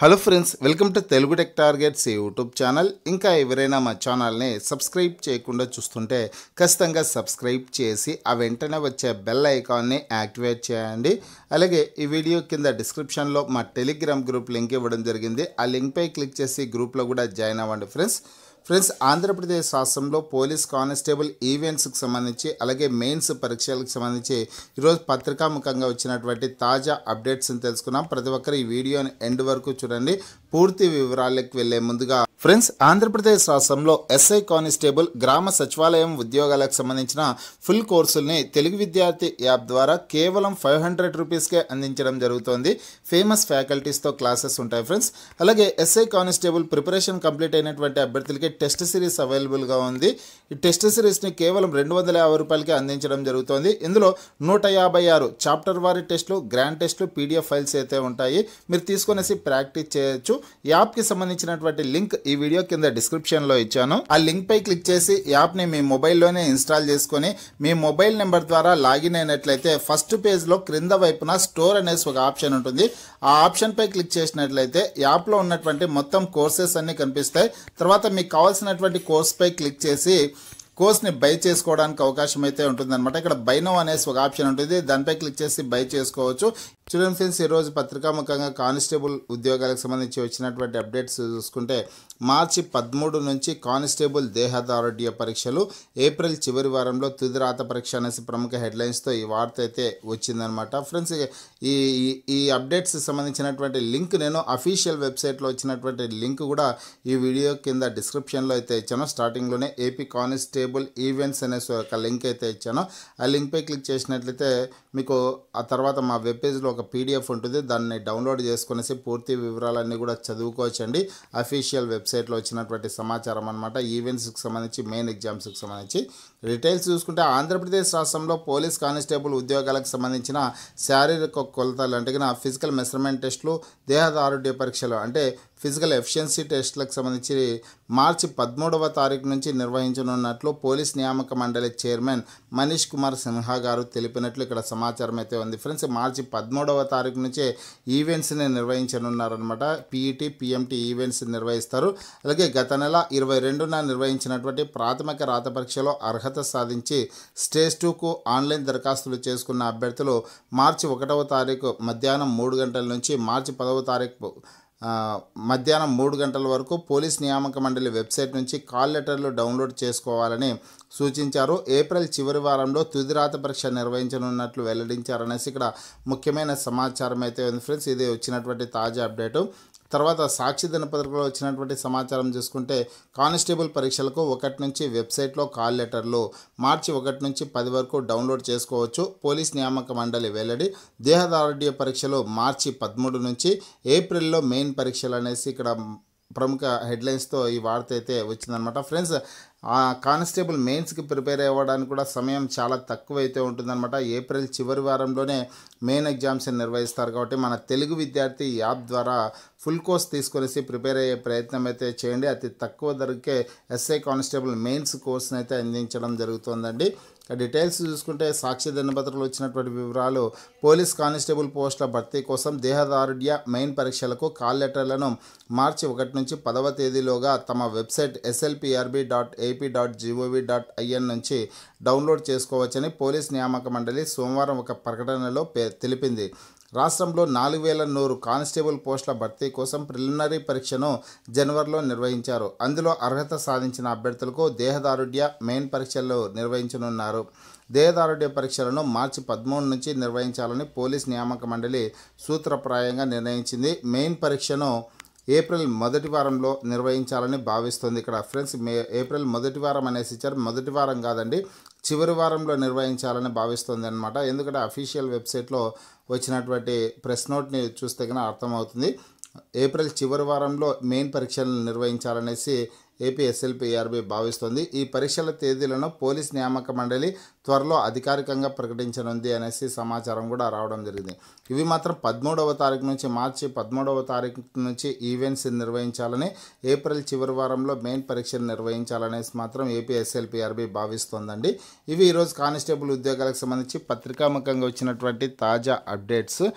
hello friends welcome to Telugu Tech Targets YouTube channel ఇంకా ఎవరైనా మా ఛానల్ని సబ్స్క్రైబ్ చేయకుండా చూస్తుంటే ఖచ్చితంగా సబ్స్క్రైబ్ చేసి ఆ వెంటనే వచ్చే బెల్ ఐకాన్ని యాక్టివేట్ చేయండి అలాగే ఈ వీడియో కింద డిస్క్రిప్షన్లో మా టెలిగ్రామ్ గ్రూప్ లింక్ ఇవ్వడం జరిగింది ఆ లింక్పై క్లిక్ చేసి గ్రూప్లో కూడా జాయిన్ అవ్వండి ఫ్రెండ్స్ ఫ్రెండ్స్ ఆంధ్రప్రదేశ్ రాష్ట్రంలో పోలీస్ కానిస్టేబుల్ ఈవెంట్స్కి సంబంధించి అలాగే మెయిన్స్ పరీక్షలకు సంబంధించి ఈరోజు పత్రికాముఖంగా వచ్చినటువంటి తాజా అప్డేట్స్ని తెలుసుకున్నాం ప్రతి ఒక్కరు ఈ వీడియోని ఎండ్ వరకు చూడండి పూర్తి వివరాలకు వెళ్ళే ముందుగా ఫ్రెండ్స్ ఆంధ్రప్రదేశ్ రాష్ట్రంలో ఎస్ఐ కానిస్టేబుల్ గ్రామ సచివాలయం ఉద్యోగాలకు సంబంధించిన ఫుల్ కోర్సుల్ని తెలుగు విద్యార్థి యాప్ ద్వారా కేవలం ఫైవ్ హండ్రెడ్ రూపీస్కే అందించడం జరుగుతోంది ఫేమస్ ఫ్యాకల్టీస్తో క్లాసెస్ ఉంటాయి ఫ్రెండ్స్ అలాగే ఎస్ఐ కానిస్టేబుల్ ప్రిపరేషన్ కంప్లీట్ అయినటువంటి అభ్యర్థులకి టెస్ట్ సిరీస్ అవైలబుల్గా ఉంది ఈ టెస్ట్ సిరీస్ని కేవలం రెండు వందల యాభై రూపాయలకి అందించడం జరుగుతోంది ఇందులో నూట యాభై ఆరు చాప్టర్ వారి టెస్టులు గ్రాండ్ టెస్టులు పీడిఎఫ్ ఫైల్స్ అయితే ఉంటాయి మీరు తీసుకునేసి ప్రాక్టీస్ చేయొచ్చు యాప్కి సంబంధించినటువంటి లింక్ ఈ వీడియో కింద డిస్క్రిప్షన్లో ఇచ్చాను ఆ లింక్ పై క్లిక్ చేసి యాప్ని మీ మొబైల్లోనే ఇన్స్టాల్ చేసుకుని మీ మొబైల్ నెంబర్ ద్వారా లాగిన్ అయినట్లయితే ఫస్ట్ పేజ్లో క్రింద వైపున స్టోర్ అనేసి ఒక ఆప్షన్ ఉంటుంది ఆ ఆప్షన్ పై క్లిక్ చేసినట్లయితే యాప్లో ఉన్నటువంటి మొత్తం కోర్సెస్ అన్నీ కనిపిస్తాయి తర్వాత మీకు కావాల్సినటువంటి కోర్స్ పై క్లిక్ చేసి కోర్స్ని బై చేసుకోవడానికి అవకాశం అయితే ఉంటుందన్నమాట ఇక్కడ బైనో అనేసి ఒక ఆప్షన్ ఉంటుంది దానిపై క్లిక్ చేసి బై చేసుకోవచ్చు చూడండి ఫ్రెండ్స్ ఈరోజు పత్రికాముఖంగా కానిస్టేబుల్ ఉద్యోగాలకు సంబంధించి వచ్చినటువంటి అప్డేట్స్ చూసుకుంటే మార్చి పదమూడు నుంచి కానిస్టేబుల్ దేహదారుఢ్య పరీక్షలు ఏప్రిల్ చివరి వారంలో తుది రాత పరీక్ష అనేసి ప్రముఖ హెడ్లైన్స్తో ఈ వార్త అయితే వచ్చిందనమాట ఫ్రెండ్స్ ఈ ఈ అప్డేట్స్ సంబంధించినటువంటి లింక్ నేను అఫీషియల్ వెబ్సైట్లో వచ్చినటువంటి లింక్ కూడా ఈ వీడియో కింద డిస్క్రిప్షన్లో అయితే ఇచ్చాను స్టార్టింగ్లోనే ఏపీ కానిస్టేబుల్ ఈవెంట్స్ అనేసి ఒక లింక్ అయితే ఇచ్చాను ఆ లింక్పై క్లిక్ చేసినట్లయితే మీకు ఆ తర్వాత మా వెబ్ పేజ్లో ఒక పీడిఎఫ్ ఉంటుంది దాన్ని డౌన్లోడ్ చేసుకునేసి పూర్తి వివరాలన్నీ కూడా చదువుకోవచ్చండి అఫీషియల్ వెబ్సైట్లో వచ్చినటువంటి సమాచారం అనమాట ఈవెంట్స్కి సంబంధించి మెయిన్ ఎగ్జామ్స్కి సంబంధించి డీటెయిల్స్ చూసుకుంటే ఆంధ్రప్రదేశ్ రాష్ట్రంలో పోలీస్ కానిస్టేబుల్ ఉద్యోగాలకు సంబంధించిన శారీరక కొలతలు అంటే ఫిజికల్ మెజర్మెంట్ టెస్టులు ఆరోగ్య పరీక్షలు అంటే ఫిజికల్ ఎఫిషియన్సీ టెస్టులకు సంబంధించి మార్చి పదమూడవ తారీఖు నుంచి నిర్వహించనున్నట్లు పోలీస్ నియామక మండలి చైర్మన్ మనీష్ కుమార్ సిన్హా గారు తెలిపినట్లు ఇక్కడ సమాచారం అయితే ఉంది ఫ్రెండ్స్ మార్చి పదమూడవ తారీఖు నుంచే ఈవెంట్స్ని నిర్వహించనున్నారనమాట పీఈటీ పిఎంటీ ఈవెంట్స్ నిర్వహిస్తారు అలాగే గత నెల ఇరవై రెండున నిర్వహించినటువంటి ప్రాథమిక రాత పరీక్షలో అర్హత సాధించి స్టేజ్ టూకు ఆన్లైన్ దరఖాస్తులు చేసుకున్న అభ్యర్థులు మార్చి ఒకటవ తారీఖు మధ్యాహ్నం మూడు గంటల నుంచి మార్చి పదవ తారీఖు మధ్యాహ్నం మూడు గంటల వరకు పోలీస్ నియామక మండలి వెబ్సైట్ నుంచి కాల్ లెటర్లు డౌన్లోడ్ చేసుకోవాలని సూచించారు ఏప్రిల్ చివరి వారంలో తుది రాత పరీక్ష నిర్వహించనున్నట్లు వెల్లడించారనేసి ఇక్కడ ముఖ్యమైన సమాచారం అయితే ఉంది ఫ్రెండ్స్ ఇదే వచ్చినటువంటి తాజా అప్డేటు తర్వాత సాక్షి దినపత్రికలో వచ్చినటువంటి సమాచారం చూసుకుంటే కానిస్టేబుల్ పరీక్షలకు ఒకటి నుంచి వెబ్సైట్లో కాల్ లెటర్లు మార్చి ఒకటి నుంచి పది వరకు డౌన్లోడ్ చేసుకోవచ్చు పోలీస్ నియామక మండలి వెల్లడి దేహదారుఢ్య పరీక్షలు మార్చి పదమూడు నుంచి ఏప్రిల్లో మెయిన్ పరీక్షలు అనేసి ఇక్కడ ప్రముఖ హెడ్లైన్స్తో ఈ వార్త అయితే వచ్చిందనమాట ఫ్రెండ్స్ ఆ కానిస్టేబుల్ మెయిన్స్కి ప్రిపేర్ అవ్వడానికి కూడా సమయం చాలా తక్కువ అయితే ఉంటుందన్నమాట ఏప్రిల్ చివరి వారంలోనే మెయిన్ ఎగ్జామ్స్ నిర్వహిస్తారు కాబట్టి మన తెలుగు విద్యార్థి యాప్ ద్వారా ఫుల్ కోర్స్ తీసుకొనేసి ప్రిపేర్ అయ్యే ప్రయత్నం అయితే చేయండి అతి తక్కువ ధరకే ఎస్ఐ కానిస్టేబుల్ మెయిన్స్ కోర్స్ని అయితే అందించడం జరుగుతుందండి డీటెయిల్స్ చూసుకుంటే సాక్షి దినపత్రికలు వచ్చినటువంటి వివరాలు పోలీస్ కానిస్టేబుల్ పోస్టుల భర్తీ కోసం దేహదారుడ్య మెయిన్ పరీక్షలకు కాల్ లెటర్లను మార్చి ఒకటి నుంచి పదవ తేదీలోగా తమ website SLPRB dot AP dot GOV dot IN నుంచి డౌన్లోడ్ చేసుకోవచ్చని పోలీస్ నియామక మండలి సోమవారం ఒక ప్రకటనలో తెలిపింది రాష్ట్రంలో నాలుగు వేల నూరు కానిస్టేబుల్ పోస్టుల భర్తీ కోసం ప్రిలిమినరీ పరీక్షను జనవరిలో నిర్వహించారు అందులో అర్హత సాధించిన అభ్యర్థులకు దేహదారుఢ్య మెయిన్ పరీక్షలు నిర్వహించనున్నారు దేహదారుఢ్య పరీక్షలను మార్చి పదమూడు నుంచి నిర్వహించాలని పోలీస్ నియామక మండలి సూత్రప్రాయంగా నిర్ణయించింది మెయిన్ పరీక్షను ఏప్రిల్ మొదటి వారంలో నిర్వహించాలని భావిస్తుంది ఇక్కడ ఫ్రెండ్స్ మే ఏప్రిల్ మొదటి వారం అనేసి ఇచ్చారు మొదటి వారం కాదండి చివరి వారంలో నిర్వహించాలని భావిస్తుంది అనమాట ఎందుకంటే అఫీషియల్ వెబ్సైట్లో వచ్చినటువంటి ప్రెస్ నోట్ని చూస్తే కనుక అర్థమవుతుంది ఏప్రిల్ చివరి వారంలో మెయిన్ పరీక్షలను నిర్వహించాలనేసి ఏపీ e భావిస్తోంది ఈ పరీక్షల తేదీలను పోలీస్ నియామక మండలి త్వరలో అధికారికంగా ప్రకటించనుంది అనేసి సమాచారం కూడా రావడం జరిగింది ఇవి మాత్రం పదమూడవ తారీఖు నుంచి మార్చి పదమూడవ తారీఖు నుంచి ఈవెంట్స్ నిర్వహించాలని ఏప్రిల్ చివరి వారంలో మెయిన్ పరీక్షలు నిర్వహించాలనేసి మాత్రం ఏపీ e భావిస్తోందండి ఇవి ఈరోజు కానిస్టేబుల్ ఉద్యోగాలకు సంబంధించి పత్రికాముఖంగా వచ్చినటువంటి తాజా అప్డేట్స్